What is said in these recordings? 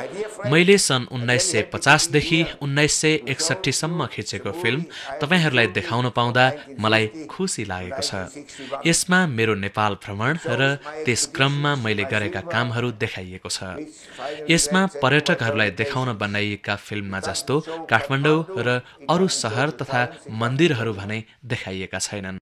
मैले सन् उन्नाइस सय पचासदेखि उन्नाइस सय एकसट्ठीसम्म खिचेको फिल्म तपाईँहरूलाई देखाउन पाउँदा मलाई खुसी लागेको छ यसमा मेरो नेपाल भ्रमण र त्यस क्रममा मैले गरेका कामहरू देखाइएको छ यसमा पर्यटकहरूलाई देखाउन बनाइएका फिल्ममा जस्तो काठमाडौँ र अरू सहर तथा मन्दिरहरू भने देखाइएका छैनन्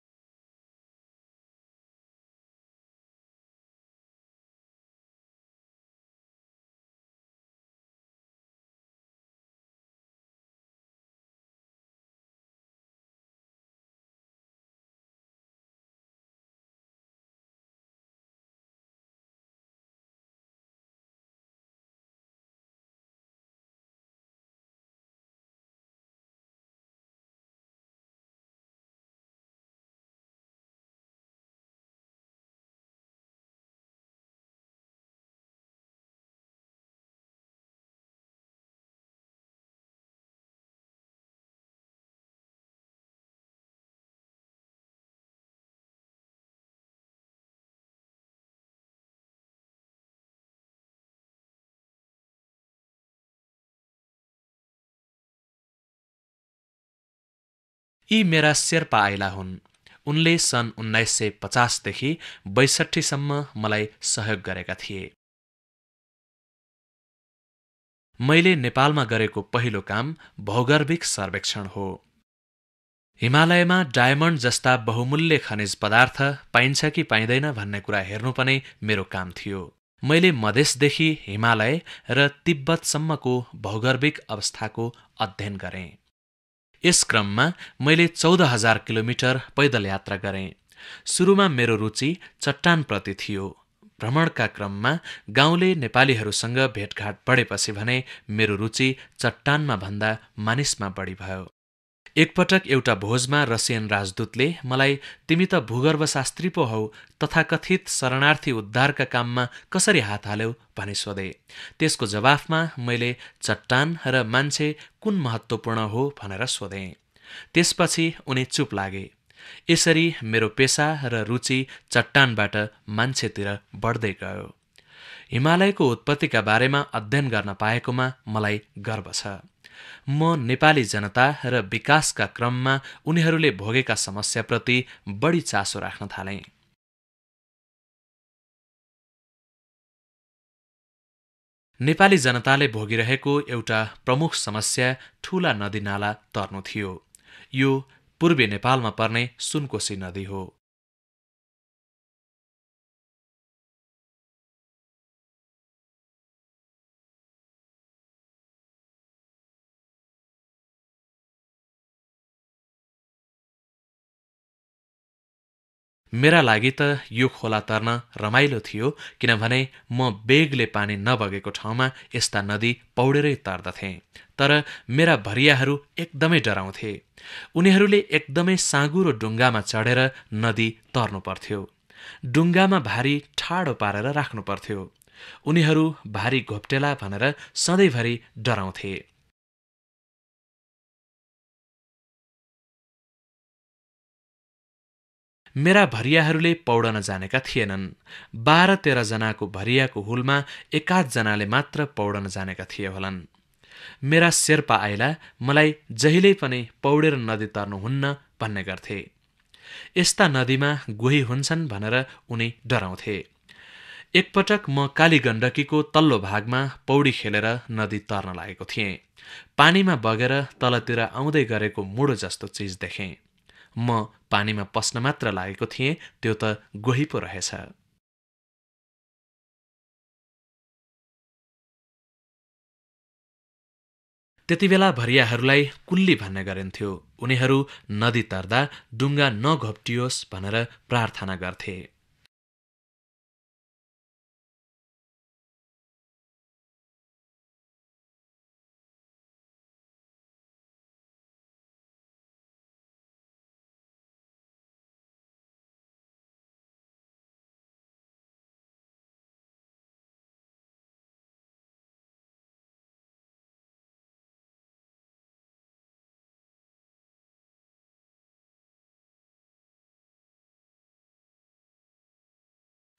यी मेरा शेर्पा आइला हुन् उनले सन् उन्नाइस सय पचासदेखि बैसठीसम्म मलाई सहयोग गरेका थिए मैले नेपालमा गरेको पहिलो काम भौगर्भिक सर्वेक्षण हो हिमालयमा डायमण्ड जस्ता बहुमूल्य खनिज पदार्थ पाइन्छ कि पाइँदैन भन्ने कुरा हेर्नु पनि मेरो काम थियो मैले मधेसदेखि हिमालय र तिब्बतसम्मको भौगर्भिक अवस्थाको अध्ययन गरेँ यस क्रममा मैले चौध हजार किलोमिटर पैदल यात्रा गरेँ सुरुमा मेरो रुचि चट्टानप्रति थियो भ्रमणका क्रममा गाउँले नेपालीहरूसँग भेटघाट बढेपछि भने मेरो रुचि चट्टानमा भन्दा मानिसमा बढी भयो एकपटक एउटा भोजमा रसियन राजदूतले मलाई तिमी त भूगर्भशास्त्री पो हौ तथाकथित शरणार्थी उद्धारका काममा कसरी हात हाल्यौ भने सोधे त्यसको जवाफमा मैले चट्टान र मान्छे कुन महत्त्वपूर्ण हो भनेर सोधेँ त्यसपछि उनी चुप लागे यसरी मेरो पेसा र रुचि चट्टानबाट मान्छेतिर बढ्दै गयो हिमालयको उत्पत्तिका बारेमा अध्ययन गर्न पाएकोमा मलाई गर्व छ म नेपाली जनता र विकासका क्रममा उनीहरूले भोगेका समस्याप्रति बढी चासो राख्न थाले नेपाली जनताले भोगिरहेको एउटा प्रमुख समस्या ठूला नदीनाला तर्नु थियो यो पूर्वी नेपालमा पर्ने सुनकोशी नदी हो मेरा लागि त यो खोला तर्न रमाइलो थियो किनभने म बेगले पानी नबगेको ठाउँमा यस्ता नदी पौडेरै तर्दथेँ तर मेरा भरियाहरू एकदमै डराउँथे उनीहरूले एकदमै साँगुरो डुङ्गामा चढेर नदी तर्नु पर्थ्यो डुङ्गामा भारी ठाडो पारेर राख्नु पर्थ्यो उनीहरू भारी घोप्टेला भनेर सधैँभरि डराउँथे मेरा भरियाहरूले पौडन जानेका थिएनन् बाह्र तेह्रजनाको भरियाको हुलमा एकाधजनाले मात्र पौडन जानेका थिए होलान् मेरा शेर्पा आइला मलाई जहिल्यै पनि पौडेर नदी तर्नुहुन्न भन्ने गर्थे यस्ता नदीमा गोही हुन्छन् भनेर उनी डराउँथे एकपटक म कालीगण्डकीको तल्लो भागमा पौडी खेलेर नदी तर्न लागेको थिएँ पानीमा बगेर तलतिर आउँदै गरेको मुडो जस्तो चिज देखेँ म पानीमा पस्न मात्र लागेको थिएँ त्यो त गोही पो रहेछ त्यतिबेला भरियाहरूलाई कुल्ली भन्ने गरिन्थ्यो उनीहरू नदी तर्दा डुङ्गा नघोप्टियोस् भनेर प्रार्थना गर्थे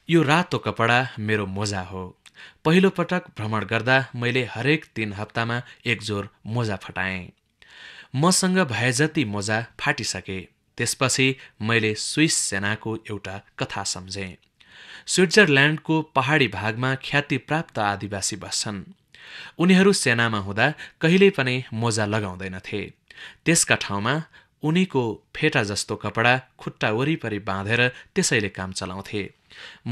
यो रातो कपडा मेरो मोजा हो पहिलो पटक भ्रमण गर्दा मैले हरेक तीन हप्तामा एकजोर मोजा फटाएँ मसँग भए जति मोजा फाटिसके त्यसपछि मैले स्विस सेनाको एउटा कथा सम्झेँ स्विट्जरल्यान्डको पहाडी भागमा ख्यातिप्राप्त आदिवासी बस्छन् उनीहरू सेनामा हुँदा कहिल्यै पनि मोजा लगाउँदैनथे त्यसका ठाउँमा उनीको फेटा जस्तो कपडा खुट्टा वरिपरि बाँधेर त्यसैले काम चलाउँथे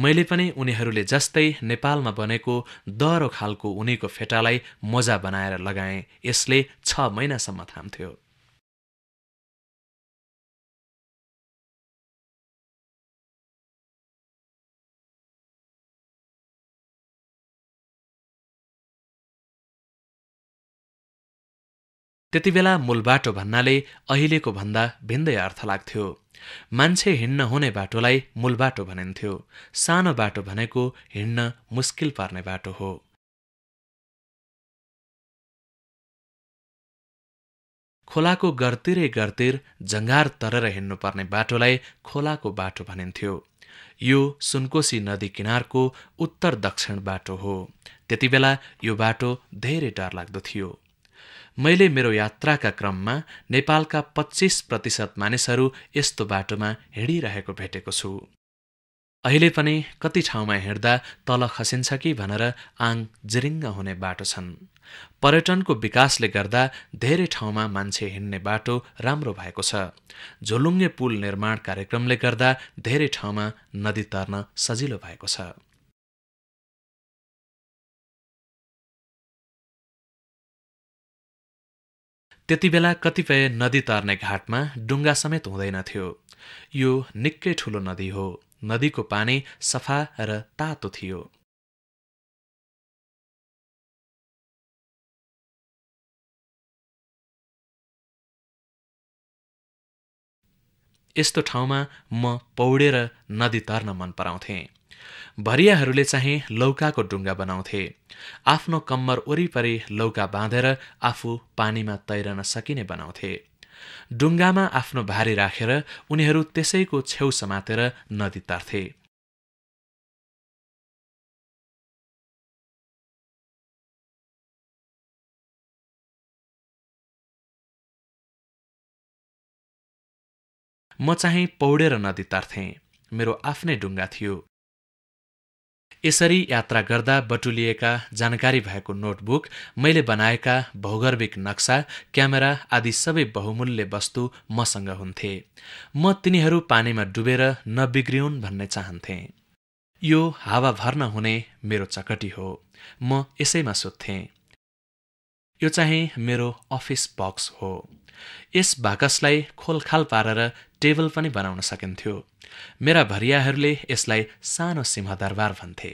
मैले पनि उनीहरूले जस्तै नेपालमा बनेको दह्रो खालको उनीको फेटालाई मोजा बनाएर लगाएँ यसले छ महिनासम्म थाम्थ्यो त्यतिबेला मूल बाटो भन्नाले अहिलेको भन्दा भिन्दै अर्थ लाग्थ्यो मान्छे हिँड्न हुने बाटोलाई मूल बाटो भनिन्थ्यो सानो बाटो भनेको हिँड्न मुस्किल पर्ने बाटो हो खोलाको गर्तिरै गर्तिर जङ्गार तरेर हिँड्नुपर्ने बाटोलाई खोलाको बाटो भनिन्थ्यो यो सुनकोशी नदी किनारको उत्तर दक्षिण बाटो हो त्यतिबेला यो बाटो धेरै डरलाग्दो थियो मैले मेरो यात्राका क्रममा नेपालका पच्चिस प्रतिशत मानिसहरू यस्तो बाटोमा हिँडिरहेको भेटेको छु अहिले पनि कति ठाउँमा हिँड्दा तल खसिन्छ कि भनेर आङ जिरिङ्ग हुने बाटो छन् पर्यटनको विकासले गर्दा धेरै ठाउँमा मान्छे हिँड्ने बाटो राम्रो भएको छ झोलुङ्गे पुल निर्माण कार्यक्रमले गर्दा धेरै ठाउँमा नदी तर्न सजिलो भएको छ त्यति बेला कतिपय नदी तर्ने घाटमा डुङ्गा समेत हुँदैनथ्यो यो निकै ठुलो नदी हो नदीको पानी सफा र तातो थियो यस्तो ठाउँमा म पौडेर नदी तर्न मन पराउँथे भरियाहरूले चाहिँ लौकाको डुङ्गा बनाउँथे आफ्नो कम्मर वरिपरि लौका बाँधेर आफू पानीमा तैरन सकिने बनाउँथे डुङ्गामा आफ्नो भारी राखेर उनीहरू त्यसैको छेउ समातेर नदी तार्थे म चाहिँ पौडेर नदी तार्थेँ मेरो आफ्नै डुङ्गा थियो यसरी यात्रा गर्दा बटुलिएका जानकारी भएको नोटबुक मैले बनाएका भौगर्भिक नक्सा क्यामेरा आदि सबै बहुमूल्य वस्तु मसँग हुन्थे म तिनीहरू पानीमा डुबेर नबिग्रिउन् भन्ने चाहन्थे यो हावा भर्न हुने मेरो चकटी हो म यसैमा सुत्थेँ यो चाहिँ मेरो अफिस बक्स हो यस बाकसलाई खोलखाल पारेर टेबल पनि बनाउन सकिन्थ्यो मेरा भरियाहरूले यसलाई सानो सिंहदरबार भन्थे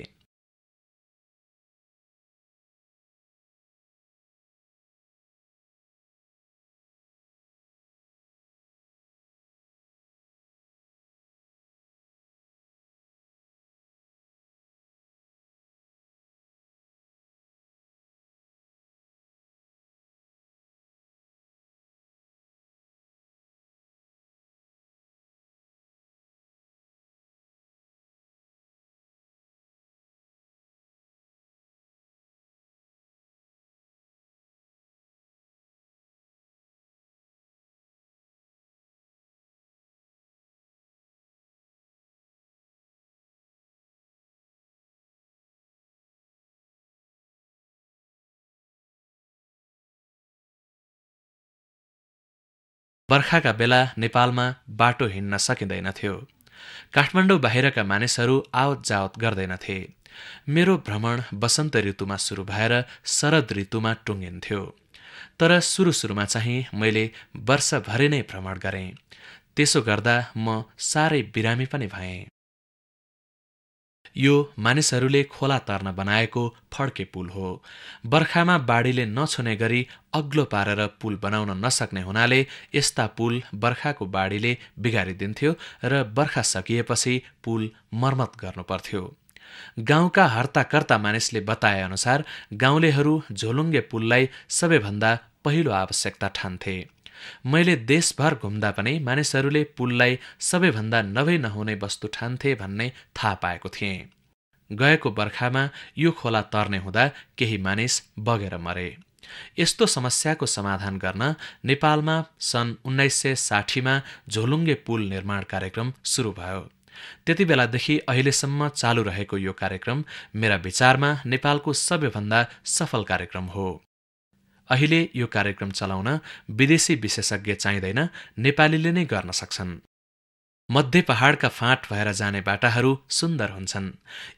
बर्खाका बेला नेपालमा बाटो हिँड्न सकिँदैनथ्यो काठमाडौँ बाहिरका मानिसहरू आवत जावत गर्दैनथे मेरो भ्रमण वसन्त ऋतुमा सुरु भएर शरद ऋतुमा टुङ्गिन्थ्यो तर सुरु सुरुमा चाहिँ मैले वर्षभरि नै भ्रमण गरेँ त्यसो गर्दा म साह्रै बिरामी पनि भएँ यो मानिसहरूले खोला तर्न बनाएको फड्के पुल हो बर्खामा बाढीले नछुने गरी अग्लो पारेर पुल बनाउन नसक्ने हुनाले यस्ता पुल बर्खाको बाढीले बिगारिदिन्थ्यो र बर्खा सकिएपछि पुल मर्मत गर्नुपर्थ्यो गाउँका हर्ताकर्ता मानिसले बताएअनुसार गाउँलेहरू झोलुङ्गे पुललाई सबैभन्दा पहिलो आवश्यकता ठान्थे मैले देशभर घुम्दा पनि मानिसहरूले पुललाई सबैभन्दा नभै नहुने वस्तु ठान्थे भन्ने थाहा पाएको थिएँ गएको बर्खामा यो खोला तर्ने हुँदा केही मानिस बगेर मरे यस्तो समस्याको समाधान गर्न नेपालमा सन् उन्नाइस सय साठीमा झोलुङ्गे पुल निर्माण कार्यक्रम सुरु भयो त्यति बेलादेखि अहिलेसम्म चालु रहेको यो कार्यक्रम मेरा विचारमा नेपालको सबैभन्दा सफल कार्यक्रम हो अहिले यो कार्यक्रम चलाउन विदेशी विशेषज्ञ चाहिँदैन नेपालीले नै गर्न सक्छन् मध्य पहाडका फाँट भएर जाने बाटाहरू सुन्दर हुन्छन्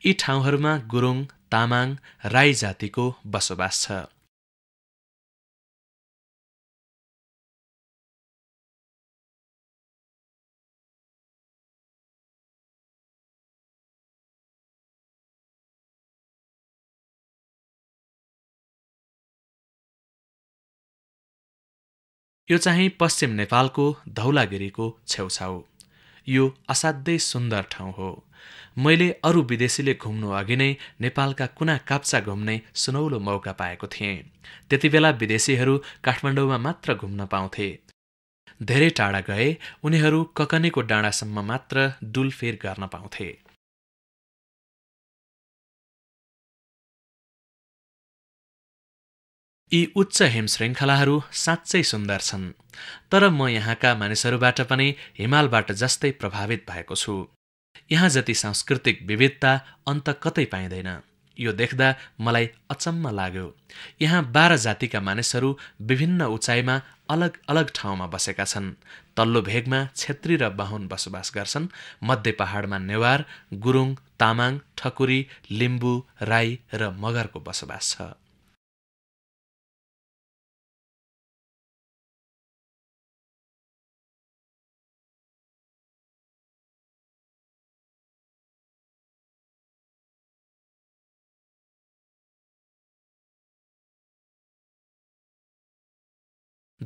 यी ठाउँहरूमा गुरुङ तामाङ राई जातिको बसोबास छ यो चाहिँ पश्चिम नेपालको धौलागिरीको छेउछाउ यो असाध्यै सुन्दर ठाउँ हो मैले अरू विदेशीले घुम्नु अघि नै नेपालका कुना काप्चा घुम्ने सुनौलो मौका पाएको थिएँ त्यति बेला विदेशीहरू काठमाडौँमा मात्र घुम्न पाउँथे धेरै टाढा गए उनीहरू ककनेको डाँडासम्म मात्र डुलफेर गर्न पाउँथे यी उच्च हिम श्रृङ्खलाहरू साँच्चै सुन्दर छन् तर म यहाँका मानिसहरूबाट पनि हिमालबाट जस्तै प्रभावित भएको छु यहाँ जति सांस्कृतिक विविधता अन्त कतै पाइँदैन यो देख्दा मलाई अचम्म लाग्यो यहाँ बाह्र जातिका मानिसहरू विभिन्न उचाइमा अलग अलग ठाउँमा बसेका छन् तल्लो भेगमा छेत्री र बाहुन बसोबास गर्छन् मध्य पहाडमा नेवार गुरुङ तामाङ ठकुरी लिम्बू राई र मगरको बसोबास छ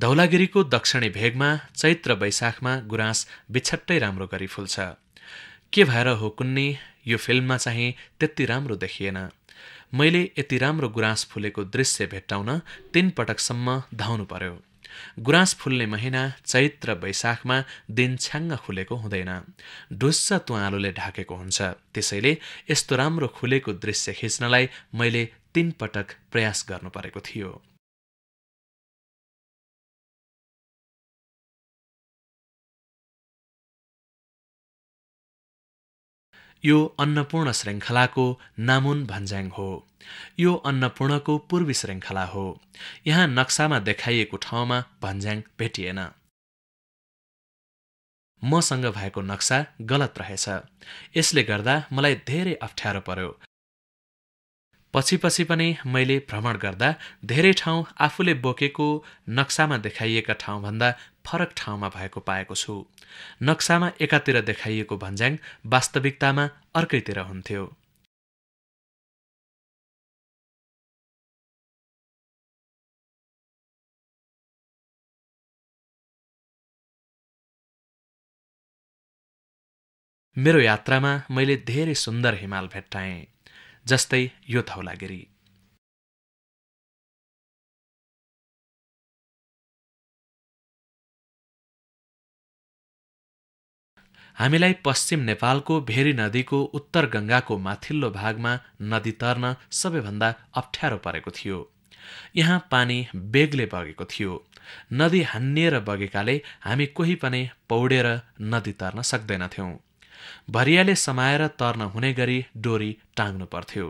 धौलागिरीको दक्षिणी भेगमा चैत्र वैशाखमा गुराँस बिछट्टै राम्रो गरी फुल्छ के भएर हो कुन्नी यो फिल्ममा चाहिँ त्यति राम्रो देखिएन मैले यति राम्रो गुराँस फुलेको दृश्य भेट्टाउन तिन पटकसम्म धाउनु पर्यो गुराँस फुल्ने महिना चैत्र वैशाखमा दिन छ्याङ्ग खुलेको हुँदैन ढुस्स तुवालोले ढाकेको हुन्छ त्यसैले यस्तो राम्रो खुलेको दृश्य खिच्नलाई मैले तिन पटक प्रयास गर्नु परेको थियो यो अन्नपूर्ण श्रृङ्खलाको नामुन भन्ज्याङ हो यो अन्नपूर्णको पूर्वी श्रृङ्खला हो यहाँ नक्सामा देखाइएको ठाउँमा भन्ज्याङ भेटिएन मसँग भएको नक्सा गलत रहेछ यसले गर्दा मलाई धेरै अप्ठ्यारो पर्यो पछि पछि पनि मैले भ्रमण गर्दा धेरै ठाउँ आफूले बोकेको नक्सामा देखाइएका ठाउँभन्दा फरक ठाउँमा भएको पाएको छु नक्सामा एकातिर देखाइएको भन्ज्याङ वास्तविकतामा अर्कैतिर हुन्थ्यो मेरो यात्रामा मैले धेरै सुन्दर हिमाल भेट्टाएँ जस्तै यो धौलागिरी हामीलाई पश्चिम नेपालको भेरी नदीको उत्तर गङ्गाको माथिल्लो भागमा नदी तर्न सबैभन्दा अप्ठ्यारो परेको थियो यहाँ पानी बेगले बगेको थियो नदी हान्निएर बगेकाले हामी कोही पनि पौडेर नदी तर्न सक्दैनथ्यौँ भरियाले समाएर तर्न हुने गरी डोरी टाङ्नु पर्थ्यो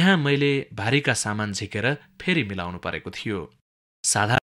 यहाँ मैले भारीका सामान झिकेर फेरि मिलाउनु परेको थियो साधारण